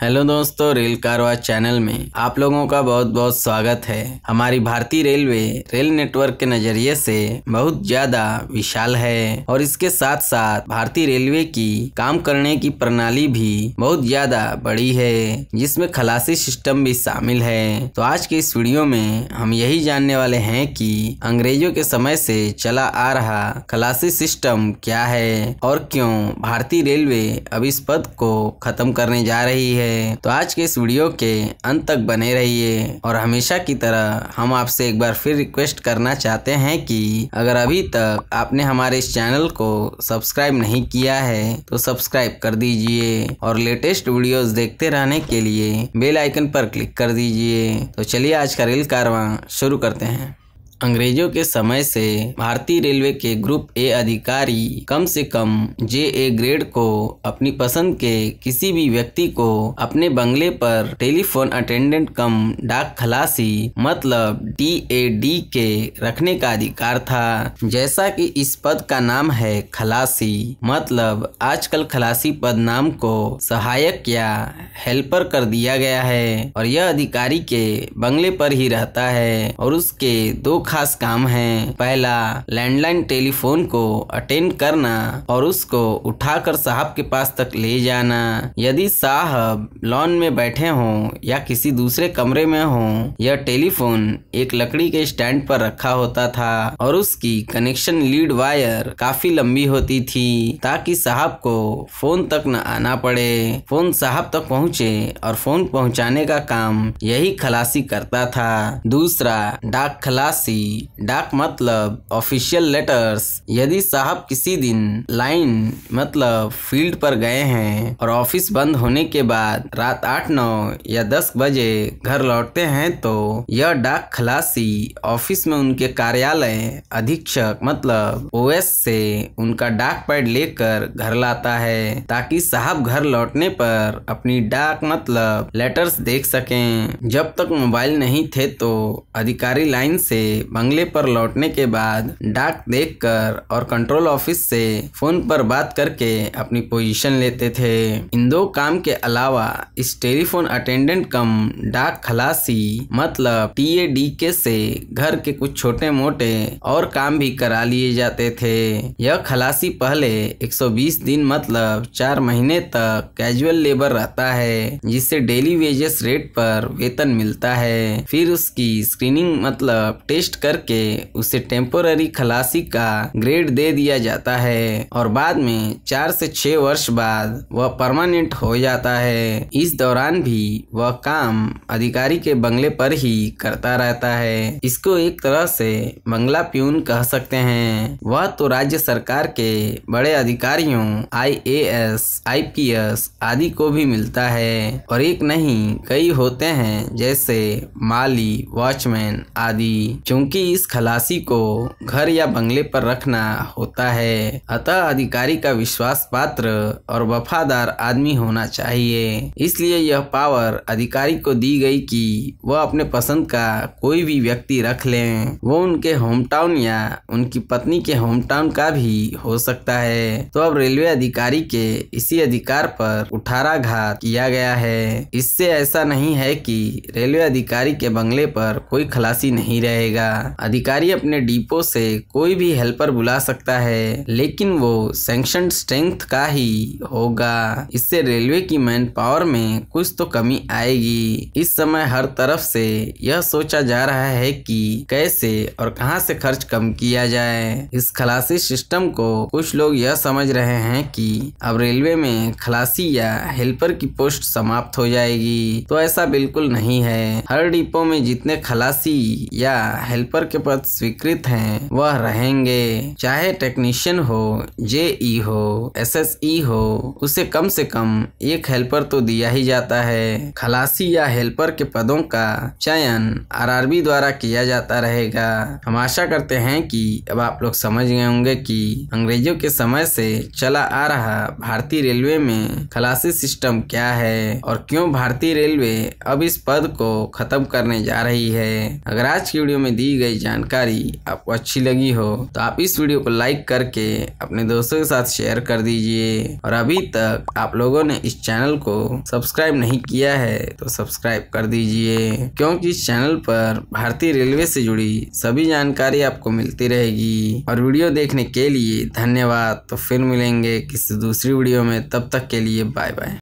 hello दोस्तों rail कारवा channel में आप लोगों का बहुत बहुत स्वागत है हमारी भारतीय रेलवे रेल नेटवर्क के नजरिए से बहुत ज्यादा विशाल है और इसके साथ साथ भारतीय रेलवे की काम करने की प्रणाली भी बहुत ज्यादा बड़ी है जिसमें खलासी सिस्टम भी शामिल है तो आज के इस वीडियो में हम यही जानने वाले है की अंग्रेजों के समय से चला आ रहा खलासी सिस्टम क्या है और क्यों भारतीय रेलवे अब इस पद को खत्म करने जा रही है है तो आज के इस वीडियो के अंत तक बने रहिए और हमेशा की तरह हम आपसे एक बार फिर रिक्वेस्ट करना चाहते हैं कि अगर अभी तक आपने हमारे इस चैनल को सब्सक्राइब नहीं किया है तो सब्सक्राइब कर दीजिए और लेटेस्ट वीडियोस देखते रहने के लिए बेल आइकन पर क्लिक कर दीजिए तो चलिए आज का रेल कारवा शुरू करते हैं अंग्रेजों के समय से भारतीय रेलवे के ग्रुप ए अधिकारी कम से कम जे ए ग्रेड को अपनी पसंद के किसी भी व्यक्ति को अपने बंगले पर टेलीफोन अटेंडेंट कम डाक खलासी मतलब डी ए डी के रखने का अधिकार था जैसा कि इस पद का नाम है खलासी मतलब आजकल खलासी पद नाम को सहायक या हेल्पर कर दिया गया है और यह अधिकारी के बंगले पर ही रहता है और उसके दो खास काम हैं पहला लैंडलाइन टेलीफोन को अटेंड करना और उसको उठाकर साहब के पास तक ले जाना यदि साहब लॉन में बैठे हों या किसी दूसरे कमरे में हों यह टेलीफोन एक लकड़ी के स्टैंड पर रखा होता था और उसकी कनेक्शन लीड वायर काफी लंबी होती थी ताकि साहब को फोन तक न आना पड़े फोन साहब तक पहुँचे और फोन पहुँचाने का काम यही खलासी करता था दूसरा डाक खलासी की डाक मतलब ऑफिशियल लेटर्स यदि साहब किसी दिन लाइन मतलब फील्ड पर गए हैं और ऑफिस बंद होने के बाद रात आठ नौ या दस बजे घर लौटते हैं तो यह डाक खलासी ऑफिस में उनके कार्यालय अधीक्षक मतलब ओएस से उनका डाक पैड लेकर घर लाता है ताकि साहब घर लौटने पर अपनी डाक मतलब लेटर्स देख सकें जब तक मोबाइल नहीं थे तो अधिकारी लाइन से बंगले पर लौटने के बाद डाक देखकर और कंट्रोल ऑफिस से फोन पर बात करके अपनी पोजीशन लेते थे इन दो काम के अलावा इस टेलीफोन अटेंडेंट कम डाक खलासी मतलब टी ए डी के से घर के कुछ छोटे मोटे और काम भी करा लिए जाते थे यह खलासी पहले 120 दिन मतलब चार महीने तक कैजुअल लेबर रहता है जिससे डेली वेजेस रेट पर वेतन मिलता है फिर उसकी स्क्रीनिंग मतलब टेस्ट लिस्ट करके उसे टेम्पोररी खलासी का ग्रेड दे दिया जाता है और बाद में चार से छह वर्ष बाद वह परमानेंट हो जाता है इस दौरान भी वह काम अधिकारी के बंगले पर ही करता रहता है इसको एक तरह से बंगला प्यून कह सकते हैं वह तो राज्य सरकार के बड़े अधिकारियों आईएएस, आईपीएस आदि को भी मिलता है और एक नहीं कई होते हैं जैसे माली वॉचमैन आदि क्योंकि इस खलासी को घर या बंगले पर रखना होता है अतः अधिकारी का विश्वास पात्र और वफादार आदमी होना चाहिए इसलिए यह पावर अधिकारी को दी गई कि वह अपने पसंद का कोई भी व्यक्ति रख ले वो उनके होम टाउन या उनकी पत्नी के होम टाउन का भी हो सकता है तो अब रेलवे अधिकारी के इसी अधिकार पर उठारा घात किया गया है इससे ऐसा नहीं है कि रेलवे अधिकारी के बंगले पर कोई खलासी नहीं रहेगा अधिकारी अपने डिपो से कोई भी हेल्पर बुला सकता है लेकिन वो सेंक्शन स्ट्रेंथ का ही होगा इससे रेलवे की मैन पावर में कुछ तो कमी आएगी इस समय हर तरफ से यह सोचा जा रहा है कि कैसे और कहां से खर्च कम किया जाए इस खलासी सिस्टम को कुछ लोग यह समझ रहे हैं कि अब रेलवे में खलासी या हेल्पर की पोस्ट समाप्त हो जाएगी तो ऐसा बिल्कुल नहीं है हर डिपो में जितने खलासी या हेल्पर के पद स्वीकृत हैं वह रहेंगे चाहे टेक्नीशियन हो जेई e हो एसएसई e हो उसे कम से कम एक हेल्पर तो दिया ही जाता है खलासी या हेल्पर के पदों का चयन आरआरबी द्वारा किया जाता रहेगा हम आशा करते हैं कि अब आप लोग समझ गए होंगे कि अंग्रेजों के समय से चला आ रहा भारतीय रेलवे में खलासी सिस्टम क्या है और क्यों भारतीय रेलवे अब इस पद को खत्म करने जा रही है अगर आज की वीडियो में दी दी गई जानकारी आपको अच्छी लगी हो तो आप इस वीडियो को लाइक करके अपने दोस्तों के साथ शेयर कर दीजिए और अभी तक आप लोगों ने इस चैनल को सब्सक्राइब नहीं किया है तो सब्सक्राइब कर दीजिए क्योंकि इस चैनल पर भारतीय रेलवे से जुड़ी सभी जानकारी आपको मिलती रहेगी और वीडियो देखने के लिए धन्यवाद तो फिर मिलेंगे किसी दूसरी वीडियो में तब तक के लिए बाय बाय